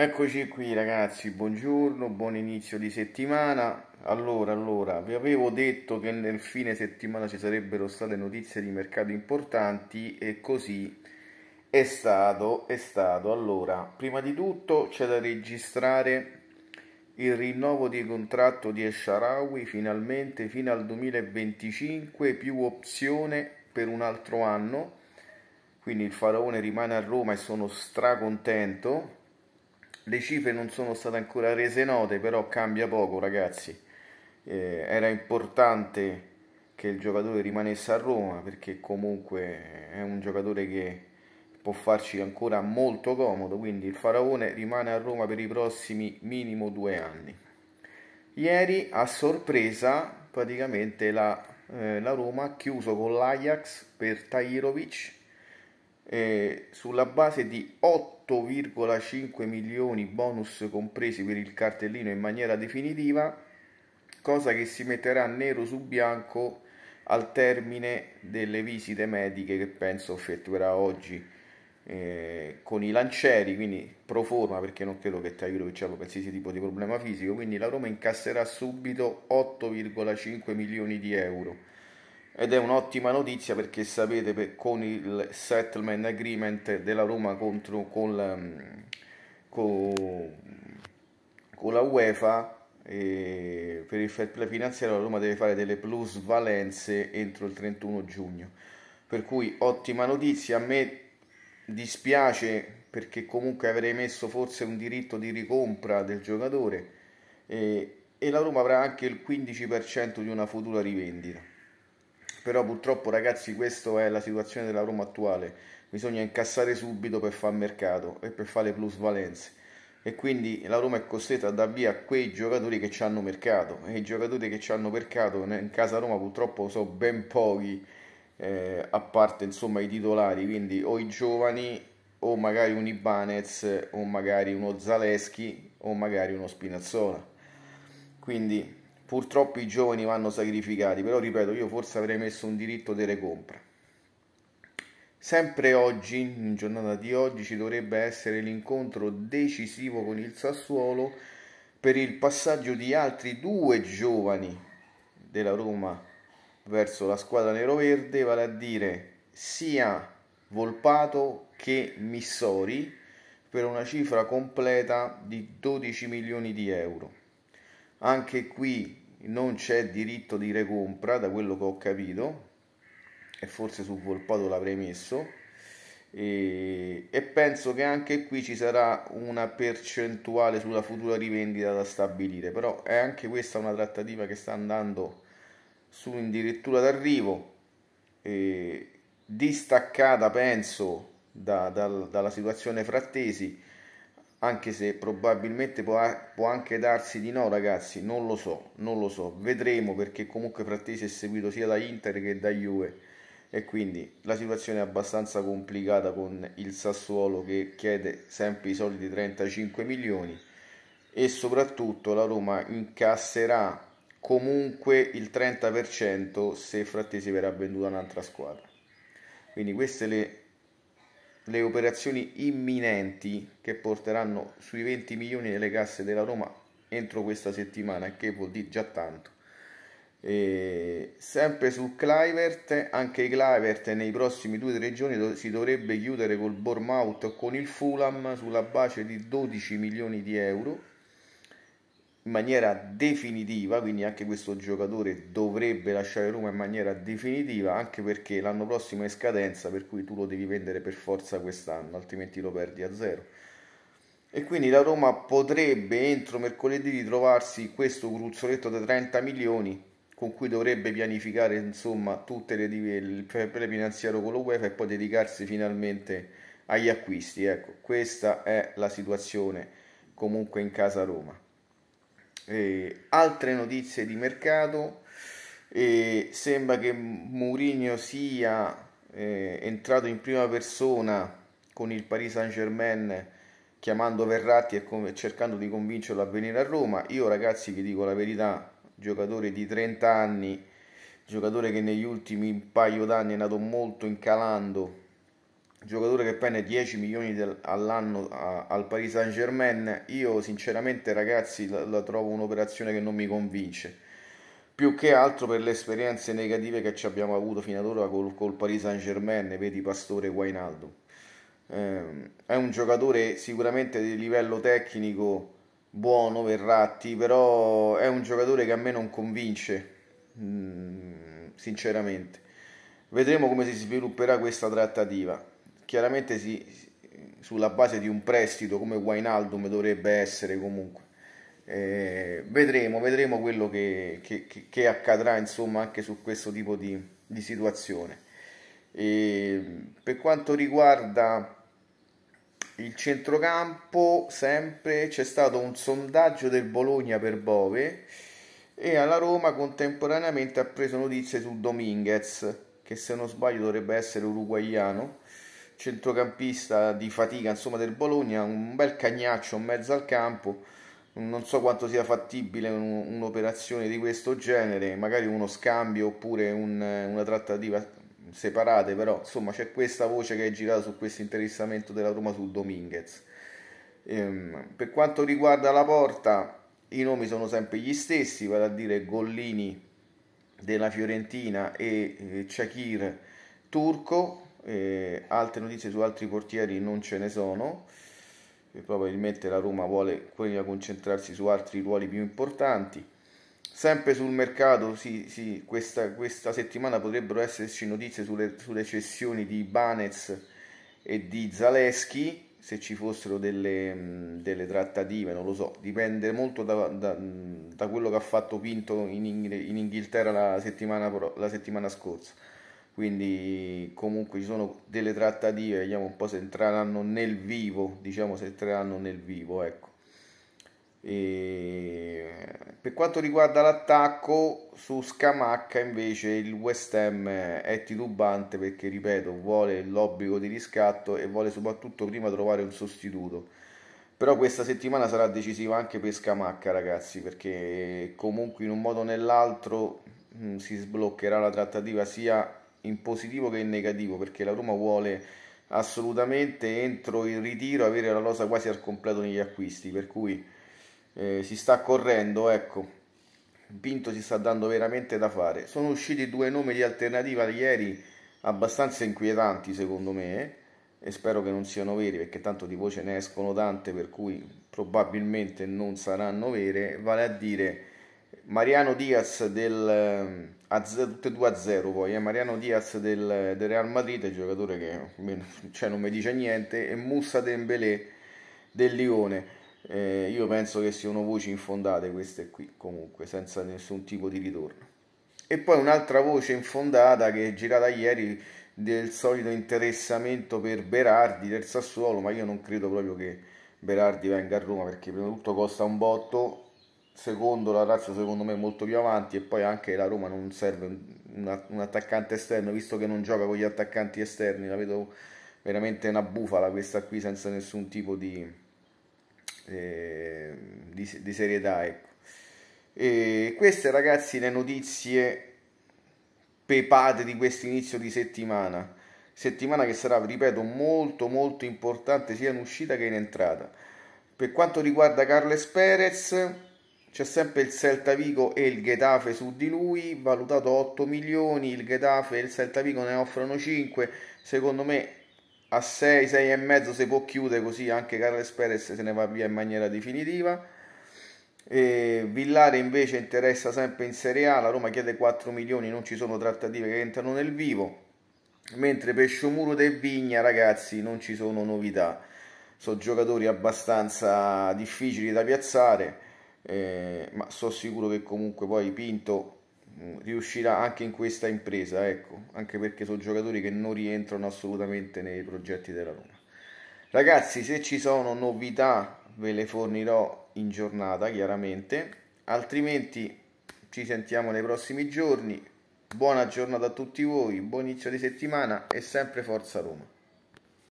Eccoci qui ragazzi, buongiorno, buon inizio di settimana. Allora, allora, vi avevo detto che nel fine settimana ci sarebbero state notizie di mercato importanti e così è stato, è stato. Allora, prima di tutto c'è da registrare il rinnovo di contratto di Esharawi finalmente fino al 2025 più opzione per un altro anno. Quindi il faraone rimane a Roma e sono stracontento le cifre non sono state ancora rese note, però cambia poco ragazzi. Eh, era importante che il giocatore rimanesse a Roma perché comunque è un giocatore che può farci ancora molto comodo, quindi il Faraone rimane a Roma per i prossimi minimo due anni. Ieri a sorpresa praticamente la, eh, la Roma ha chiuso con l'Ajax per Tajirovic eh, sulla base di 8,5 milioni bonus compresi per il cartellino in maniera definitiva, cosa che si metterà nero su bianco al termine delle visite mediche che penso effettuerà oggi eh, con i lancieri, quindi pro forma perché non credo che ti aiuto che c'è qualsiasi tipo di problema fisico, quindi la Roma incasserà subito 8,5 milioni di euro ed è un'ottima notizia perché sapete per, con il settlement agreement della Roma contro, con, la, mm, con, con la UEFA per il fair play finanziario la Roma deve fare delle plus valenze entro il 31 giugno per cui ottima notizia a me dispiace perché comunque avrei messo forse un diritto di ricompra del giocatore e, e la Roma avrà anche il 15% di una futura rivendita però purtroppo ragazzi questa è la situazione della Roma attuale, bisogna incassare subito per far mercato e per fare plusvalenze e quindi la Roma è costretta a dar via quei giocatori che ci hanno mercato e i giocatori che ci hanno mercato in casa Roma purtroppo sono ben pochi eh, a parte insomma i titolari quindi o i giovani o magari un Ibanez o magari uno Zaleschi o magari uno Spinazzola quindi purtroppo i giovani vanno sacrificati, però ripeto, io forse avrei messo un diritto delle compra. Sempre oggi, in giornata di oggi, ci dovrebbe essere l'incontro decisivo con il Sassuolo per il passaggio di altri due giovani della Roma verso la squadra nero-verde, vale a dire sia Volpato che Missori per una cifra completa di 12 milioni di euro anche qui non c'è diritto di recompra da quello che ho capito e forse su Volpato l'avrei messo e, e, penso che anche qui ci sarà una percentuale sulla futura rivendita da stabilire però è anche questa una trattativa che sta andando su in dirittura d'arrivo distaccata penso da, dal, dalla situazione frattesi anche se probabilmente può, può, anche darsi di no ragazzi, non lo so, non lo so, vedremo perché comunque Frattesi è seguito sia da Inter che da Juve e quindi la situazione è abbastanza complicata con il Sassuolo che chiede sempre i soliti 35 milioni e soprattutto la Roma incasserà comunque il 30% se Frattesi verrà venduta un'altra squadra. Quindi queste le le operazioni imminenti che porteranno sui 20 milioni nelle casse della Roma entro questa settimana, che vuol dire già tanto. E sempre su Clivert, anche Clivert nei prossimi 2-3 giorni si dovrebbe chiudere col Bournemouth con il Fulham sulla base di 12 milioni di euro in maniera definitiva, quindi anche questo giocatore dovrebbe lasciare Roma in maniera definitiva, anche perché l'anno prossimo è scadenza, per cui tu lo devi vendere per forza quest'anno, altrimenti lo perdi a zero. E quindi la Roma potrebbe entro mercoledì ritrovarsi questo gruzzoletto da 30 milioni con cui dovrebbe pianificare insomma tutte le il prefinanziario con lo UEFA e poi dedicarsi finalmente agli acquisti. Ecco, questa è la situazione comunque in casa Roma. Eh, altre notizie di mercato, eh, sembra che Mourinho sia eh, entrato in prima persona con il Paris Saint Germain chiamando Verratti e cercando di convincerlo a venire a Roma. Io ragazzi vi dico la verità, giocatore di 30 anni, giocatore che negli ultimi paio d'anni è andato molto incalando giocatore che prende 10 milioni del, all'anno a, al Paris Saint Germain, io sinceramente ragazzi la, la, trovo un'operazione che non mi convince, più che altro per le esperienze negative che ci abbiamo avuto fino ad ora col, col Paris Saint Germain, vedi Pastore Guainaldo. Eh, è un giocatore sicuramente di livello tecnico buono Verratti, però è un giocatore che a me non convince, mh, mm, sinceramente. Vedremo come si svilupperà questa trattativa chiaramente si, sulla base di un prestito come Wainaldum dovrebbe essere comunque. Eh, vedremo, vedremo quello che, che, che, accadrà insomma anche su questo tipo di, di situazione. E per quanto riguarda il centrocampo, sempre c'è stato un sondaggio del Bologna per Bove e alla Roma contemporaneamente ha preso notizie su Dominguez, che se non sbaglio dovrebbe essere uruguaiano centrocampista di fatica insomma, del Bologna, un bel cagnaccio in mezzo al campo, non so quanto sia fattibile un'operazione di questo genere, magari uno scambio oppure un, una trattativa separate, però insomma c'è questa voce che è girata su questo interessamento della Roma sul Dominguez. Ehm, per quanto riguarda la porta, i nomi sono sempre gli stessi, vale a dire Gollini della Fiorentina e eh, turco, eh, altre notizie su altri portieri non ce ne sono probabilmente la Roma vuole quella concentrarsi su altri ruoli più importanti sempre sul mercato sì, sì, questa, questa, settimana potrebbero esserci notizie sulle, sulle cessioni di Banez e di Zaleschi se ci fossero delle, mm, delle, trattative, non lo so, dipende molto da, da, da quello che ha fatto Pinto in, in Inghilterra la settimana, la settimana scorsa quindi comunque ci sono delle trattative, vediamo un po' se entreranno nel vivo, diciamo se entreranno nel vivo, ecco. E per quanto riguarda l'attacco su Scamacca invece il West Ham è titubante perché ripeto vuole l'obbligo di riscatto e vuole soprattutto prima trovare un sostituto però questa settimana sarà decisiva anche per Scamacca ragazzi perché comunque in un modo o nell'altro mm, si sbloccherà la trattativa sia in positivo che in negativo perché la Roma vuole assolutamente entro il ritiro avere la rosa quasi al completo negli acquisti per cui eh, si sta correndo ecco Pinto si sta dando veramente da fare sono usciti due nomi di alternativa ieri abbastanza inquietanti secondo me e spero che non siano veri perché tanto di voce ne escono tante per cui probabilmente non saranno vere vale a dire Mariano Diaz del eh, a, tutte e due a 0 poi eh? Mariano Diaz del, del Real Madrid il giocatore che cioè, non mi dice niente e Moussa Dembélé del Lione eh, io penso che siano voci infondate queste qui comunque senza nessun tipo di ritorno e poi un'altra voce infondata che è girata ieri del solito interessamento per Berardi del Sassuolo ma io non credo proprio che Berardi venga a Roma perché prima di tutto costa un botto secondo la razza secondo me molto più avanti e poi anche la Roma non serve un, un attaccante esterno visto che non gioca con gli attaccanti esterni la vedo veramente una bufala questa qui senza nessun tipo di, eh, di, di serietà ecco. e queste ragazzi le notizie pepate di questo inizio di settimana settimana che sarà ripeto molto molto importante sia in uscita che in entrata per quanto riguarda Carles Perez c'è sempre il Celta Vigo e il Getafe su di lui, valutato 8 milioni, il Getafe e il Celta Vigo ne offrono 5, secondo me a 6, 6 e mezzo si può chiudere così anche Carles Perez se ne va via in maniera definitiva. E Villare invece interessa sempre in Serie A, la Roma chiede 4 milioni, non ci sono trattative che entrano nel vivo, mentre Pesciomuro e Vigna ragazzi non ci sono novità, sono giocatori abbastanza difficili da piazzare eh, ma sono sicuro che comunque poi Pinto mm, riuscirà anche in questa impresa, ecco, anche perché sono giocatori che non rientrano assolutamente nei progetti della Roma. Ragazzi, se ci sono novità ve le fornirò in giornata, chiaramente, altrimenti ci sentiamo nei prossimi giorni. Buona giornata a tutti voi, buon inizio di settimana e sempre Forza Roma.